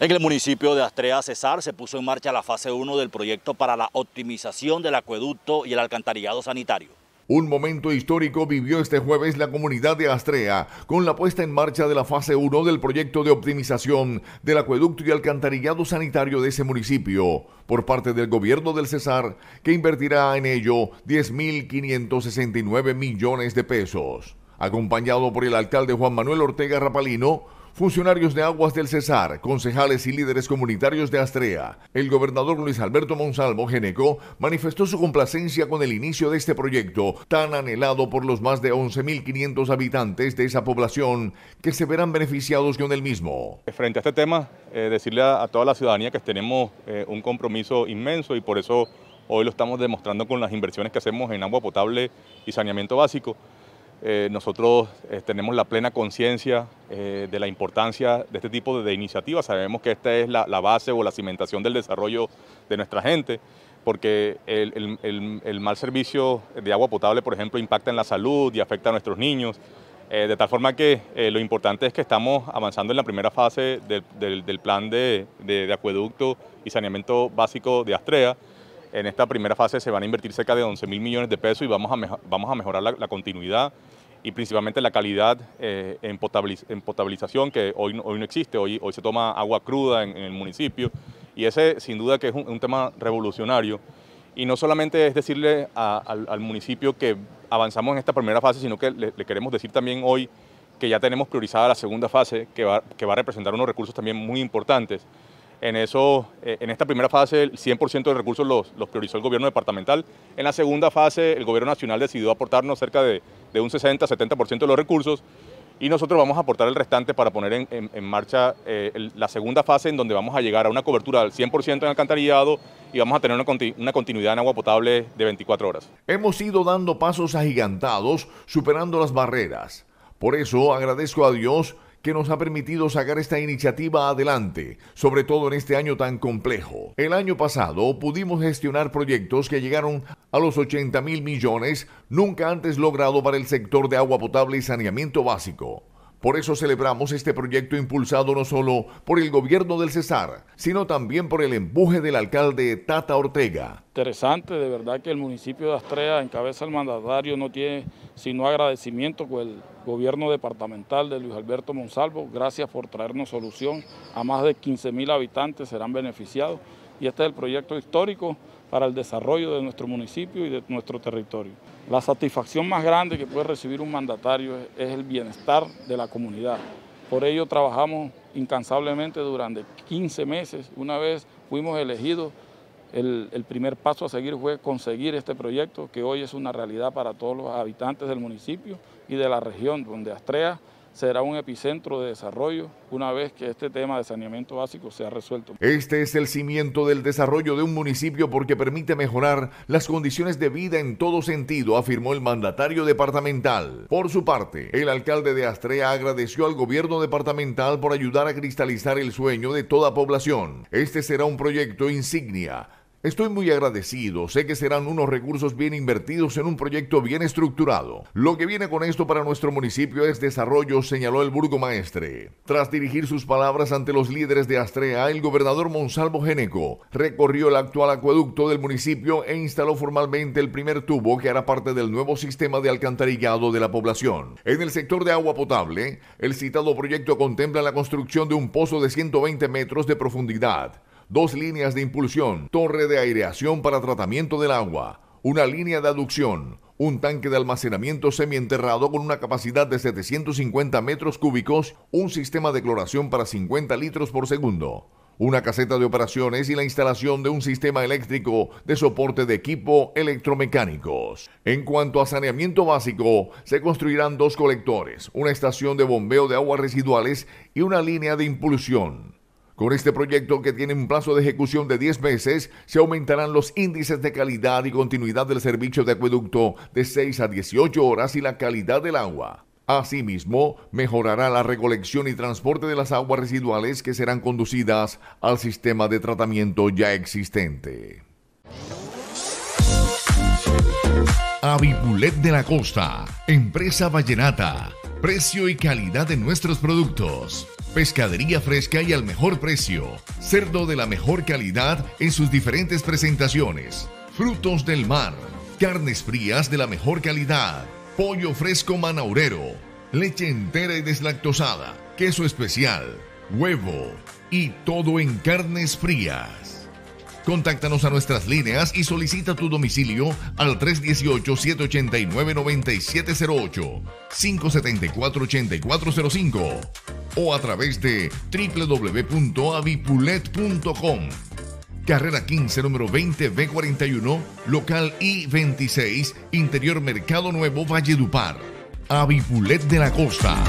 En el municipio de Astrea Cesar se puso en marcha la fase 1 del proyecto para la optimización del acueducto y el alcantarillado sanitario. Un momento histórico vivió este jueves la comunidad de Astrea con la puesta en marcha de la fase 1 del proyecto de optimización del acueducto y alcantarillado sanitario de ese municipio por parte del gobierno del Cesar que invertirá en ello 10.569 millones de pesos. Acompañado por el alcalde Juan Manuel Ortega Rapalino, funcionarios de Aguas del Cesar, concejales y líderes comunitarios de Astrea. El gobernador Luis Alberto Monsalvo Geneco manifestó su complacencia con el inicio de este proyecto tan anhelado por los más de 11.500 habitantes de esa población que se verán beneficiados con el mismo. Eh, frente a este tema, eh, decirle a, toda la ciudadanía que tenemos eh, un compromiso inmenso y por eso hoy lo estamos demostrando con las inversiones que hacemos en agua potable y saneamiento básico. Eh, nosotros eh, tenemos la plena conciencia eh, de la importancia de este tipo de, iniciativas. Sabemos que esta es la, base o la cimentación del desarrollo de nuestra gente, porque el, mal servicio de agua potable, por ejemplo, impacta en la salud y afecta a nuestros niños. de tal forma que lo importante es que estamos avanzando en la primera fase del, plan de, acueducto y saneamiento básico de Astrea en esta primera fase se van a invertir cerca de 11 mil millones de pesos y vamos a, vamos a mejorar la, continuidad y principalmente la calidad eh, en, potabilización que hoy, hoy no existe, hoy, hoy se toma agua cruda en, el municipio y ese sin duda que es un, tema revolucionario y no solamente es decirle al, municipio que avanzamos en esta primera fase, sino que le, le, queremos decir también hoy que ya tenemos priorizada la segunda fase que que va a representar unos recursos también muy importantes. En, eso, eh, en esta primera fase, el 100% de recursos los, priorizó el gobierno departamental. En la segunda fase, el gobierno nacional decidió aportarnos cerca de, un 60-70% de los recursos y nosotros vamos a aportar el restante para poner en, marcha eh, la segunda fase en donde vamos a llegar a una cobertura del 100% en alcantarillado y vamos a tener una, una continuidad en agua potable de 24 horas. Hemos ido dando pasos agigantados, superando las barreras. Por eso agradezco a Dios que nos ha permitido sacar esta iniciativa adelante, sobre todo en este año tan complejo. El año pasado pudimos gestionar proyectos que llegaron a los 80 mil millones nunca antes logrado para el sector de agua potable y saneamiento básico. Por eso celebramos este proyecto impulsado no solo por el gobierno del Cesar, sino también por el empuje del alcalde Tata Ortega. Interesante, de verdad que el municipio de Astrea, encabeza el mandatario, no tiene sino agradecimiento con el gobierno departamental de Luis Alberto Monsalvo. Gracias por traernos solución. A más de 15.000 habitantes serán beneficiados. Y este es el proyecto histórico para el desarrollo de nuestro municipio y de nuestro territorio. La satisfacción más grande que puede recibir un mandatario es el bienestar de la comunidad. Por ello trabajamos incansablemente durante 15 meses. Una vez fuimos elegidos, el, primer paso a seguir fue conseguir este proyecto que hoy es una realidad para todos los habitantes del municipio y de la región donde Astrea será un epicentro de desarrollo una vez que este tema de saneamiento básico sea resuelto. Este es el cimiento del desarrollo de un municipio porque permite mejorar las condiciones de vida en todo sentido, afirmó el mandatario departamental. Por su parte, el alcalde de Astrea agradeció al gobierno departamental por ayudar a cristalizar el sueño de toda población. Este será un proyecto insignia Estoy muy agradecido, sé que serán unos recursos bien invertidos en un proyecto bien estructurado. Lo que viene con esto para nuestro municipio es desarrollo, señaló el burgomaestre. Tras dirigir sus palabras ante los líderes de Astrea, el gobernador Monsalvo Geneco recorrió el actual acueducto del municipio e instaló formalmente el primer tubo que hará parte del nuevo sistema de alcantarillado de la población. En el sector de agua potable, el citado proyecto contempla la construcción de un pozo de 120 metros de profundidad dos líneas de impulsión, torre de aireación para tratamiento del agua, una línea de aducción, un tanque de almacenamiento semienterrado con una capacidad de 750 metros cúbicos, un sistema de cloración para 50 litros por segundo, una caseta de operaciones y la instalación de un sistema eléctrico de soporte de equipo electromecánicos. En cuanto a saneamiento básico, se construirán dos colectores, una estación de bombeo de aguas residuales y una línea de impulsión. Con este proyecto, que tiene un plazo de ejecución de 10 meses, se aumentarán los índices de calidad y continuidad del servicio de acueducto de 6 a 18 horas y la calidad del agua. Asimismo, mejorará la recolección y transporte de las aguas residuales que serán conducidas al sistema de tratamiento ya existente. Avipulet de la Costa, empresa vallenata, precio y calidad de nuestros productos. Pescadería fresca y al mejor precio. Cerdo de la mejor calidad en sus diferentes presentaciones. Frutos del mar. Carnes frías de la mejor calidad. Pollo fresco manaurero. Leche entera y deslactosada. Queso especial. Huevo. Y todo en carnes frías. Contáctanos a nuestras líneas y solicita tu domicilio al 318-789-9708, 574-8405 o a través de www.avipulet.com. Carrera 15, número 20B41, local I26, Interior Mercado Nuevo, Valledupar. Avipulet de la Costa.